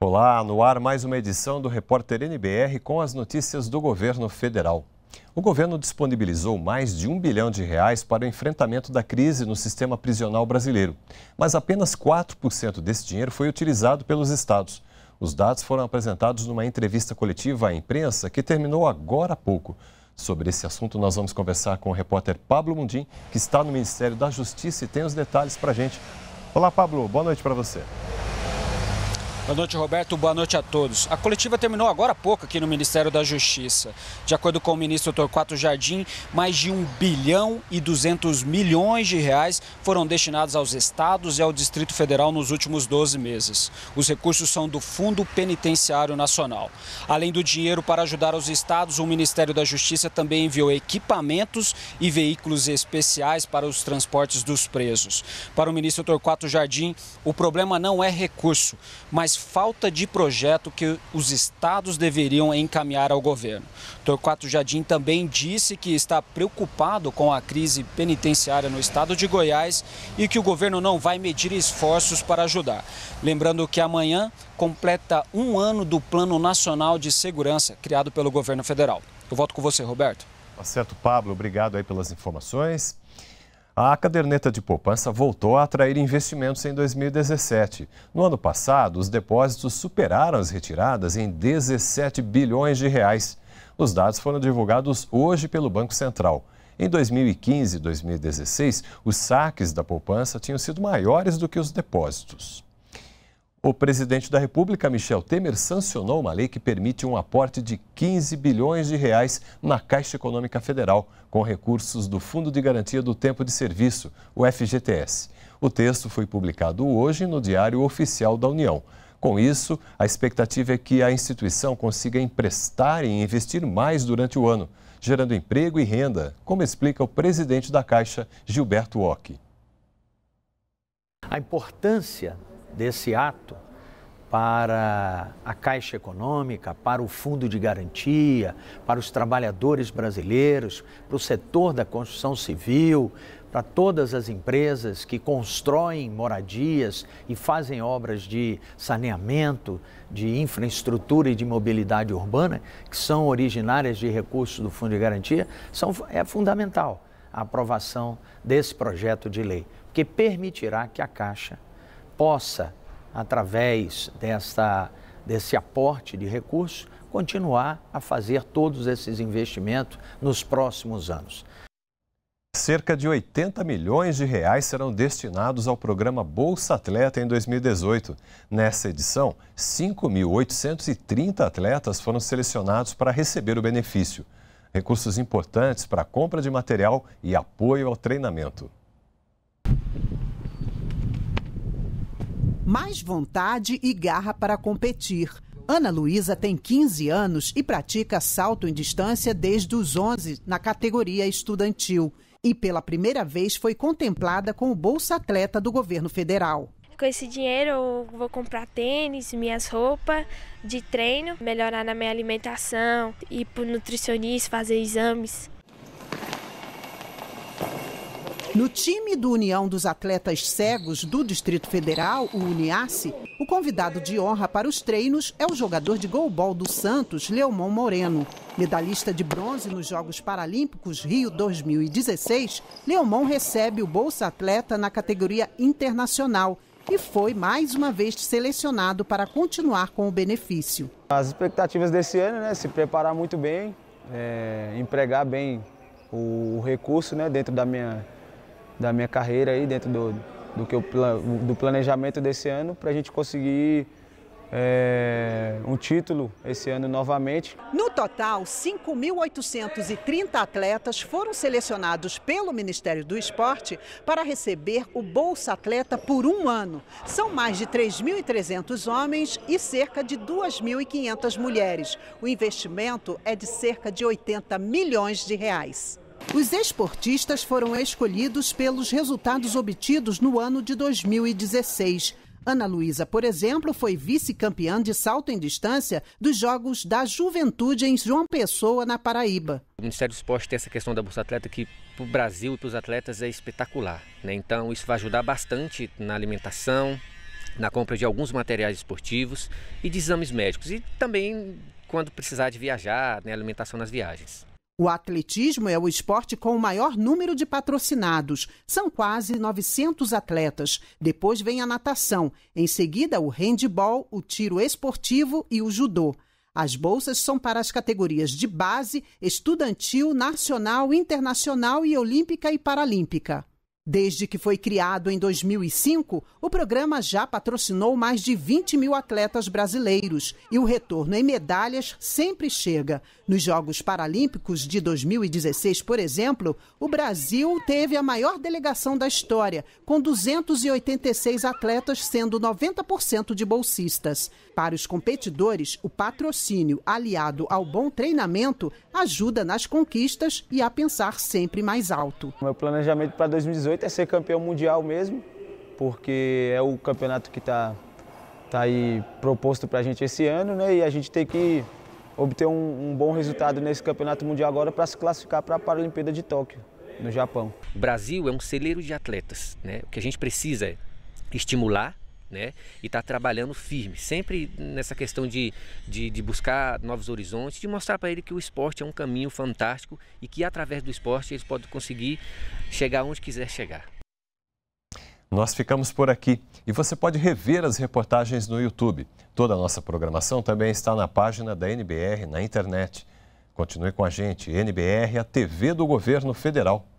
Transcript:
Olá, no ar mais uma edição do Repórter NBR com as notícias do governo federal. O governo disponibilizou mais de um bilhão de reais para o enfrentamento da crise no sistema prisional brasileiro, mas apenas 4% desse dinheiro foi utilizado pelos estados. Os dados foram apresentados numa entrevista coletiva à imprensa que terminou agora há pouco. Sobre esse assunto, nós vamos conversar com o repórter Pablo Mundim, que está no Ministério da Justiça e tem os detalhes para a gente. Olá, Pablo, boa noite para você. Boa noite, Roberto. Boa noite a todos. A coletiva terminou agora há pouco aqui no Ministério da Justiça. De acordo com o ministro Torquato Jardim, mais de 1 bilhão e 200 milhões de reais foram destinados aos estados e ao Distrito Federal nos últimos 12 meses. Os recursos são do Fundo Penitenciário Nacional. Além do dinheiro para ajudar os estados, o Ministério da Justiça também enviou equipamentos e veículos especiais para os transportes dos presos. Para o ministro Torquato Jardim, o problema não é recurso, mas falta de projeto que os estados deveriam encaminhar ao governo. Torquato Jardim também disse que está preocupado com a crise penitenciária no estado de Goiás e que o governo não vai medir esforços para ajudar. Lembrando que amanhã completa um ano do Plano Nacional de Segurança criado pelo governo federal. Eu volto com você, Roberto. Tá certo, Pablo. Obrigado aí pelas informações. A caderneta de poupança voltou a atrair investimentos em 2017. No ano passado, os depósitos superaram as retiradas em 17 bilhões de reais. Os dados foram divulgados hoje pelo Banco Central. Em 2015 e 2016, os saques da poupança tinham sido maiores do que os depósitos. O presidente da República, Michel Temer, sancionou uma lei que permite um aporte de 15 bilhões de reais na Caixa Econômica Federal, com recursos do Fundo de Garantia do Tempo de Serviço, o FGTS. O texto foi publicado hoje no Diário Oficial da União. Com isso, a expectativa é que a instituição consiga emprestar e investir mais durante o ano, gerando emprego e renda, como explica o presidente da Caixa, Gilberto Ock. A importância desse ato para a Caixa Econômica, para o Fundo de Garantia, para os trabalhadores brasileiros, para o setor da construção civil, para todas as empresas que constroem moradias e fazem obras de saneamento, de infraestrutura e de mobilidade urbana, que são originárias de recursos do Fundo de Garantia, são, é fundamental a aprovação desse projeto de lei, porque permitirá que a Caixa possa, através dessa, desse aporte de recursos, continuar a fazer todos esses investimentos nos próximos anos. Cerca de 80 milhões de reais serão destinados ao programa Bolsa Atleta em 2018. Nessa edição, 5.830 atletas foram selecionados para receber o benefício. Recursos importantes para a compra de material e apoio ao treinamento. mais vontade e garra para competir. Ana Luísa tem 15 anos e pratica salto em distância desde os 11 na categoria estudantil. E pela primeira vez foi contemplada com o Bolsa Atleta do governo federal. Com esse dinheiro eu vou comprar tênis, minhas roupas de treino, melhorar na minha alimentação, ir para o nutricionista, fazer exames. No time do União dos Atletas Cegos do Distrito Federal, o Uniace, o convidado de honra para os treinos é o jogador de golbol do Santos, Leomon Moreno. Medalhista de bronze nos Jogos Paralímpicos Rio 2016, Leomon recebe o Bolsa Atleta na categoria internacional e foi mais uma vez selecionado para continuar com o benefício. As expectativas desse ano, né, se preparar muito bem, é, empregar bem o recurso né, dentro da minha da minha carreira aí dentro do, do, que eu, do planejamento desse ano para a gente conseguir é, um título esse ano novamente. No total, 5.830 atletas foram selecionados pelo Ministério do Esporte para receber o Bolsa Atleta por um ano. São mais de 3.300 homens e cerca de 2.500 mulheres. O investimento é de cerca de 80 milhões de reais. Os esportistas foram escolhidos pelos resultados obtidos no ano de 2016. Ana Luísa, por exemplo, foi vice-campeã de salto em distância dos Jogos da Juventude em João Pessoa, na Paraíba. O Ministério do Esporte tem essa questão da Bolsa Atleta que para o Brasil e para os atletas é espetacular. Né? Então isso vai ajudar bastante na alimentação, na compra de alguns materiais esportivos e de exames médicos. E também quando precisar de viajar, né? alimentação nas viagens. O atletismo é o esporte com o maior número de patrocinados. São quase 900 atletas. Depois vem a natação, em seguida o handball, o tiro esportivo e o judô. As bolsas são para as categorias de base, estudantil, nacional, internacional e olímpica e paralímpica. Desde que foi criado em 2005, o programa já patrocinou mais de 20 mil atletas brasileiros e o retorno em medalhas sempre chega. Nos Jogos Paralímpicos de 2016, por exemplo, o Brasil teve a maior delegação da história, com 286 atletas, sendo 90% de bolsistas. Para os competidores, o patrocínio, aliado ao bom treinamento, ajuda nas conquistas e a pensar sempre mais alto. Meu planejamento para 2018 intuito é ser campeão mundial mesmo, porque é o campeonato que está tá aí proposto para a gente esse ano, né? E a gente tem que obter um, um bom resultado nesse campeonato mundial agora para se classificar para a Paralimpíada de Tóquio, no Japão. O Brasil é um celeiro de atletas, né? O que a gente precisa é estimular né? E está trabalhando firme, sempre nessa questão de, de, de buscar novos horizontes, de mostrar para ele que o esporte é um caminho fantástico e que através do esporte eles podem conseguir chegar onde quiser chegar. Nós ficamos por aqui e você pode rever as reportagens no YouTube. Toda a nossa programação também está na página da NBR na internet. Continue com a gente, NBR, a TV do Governo Federal.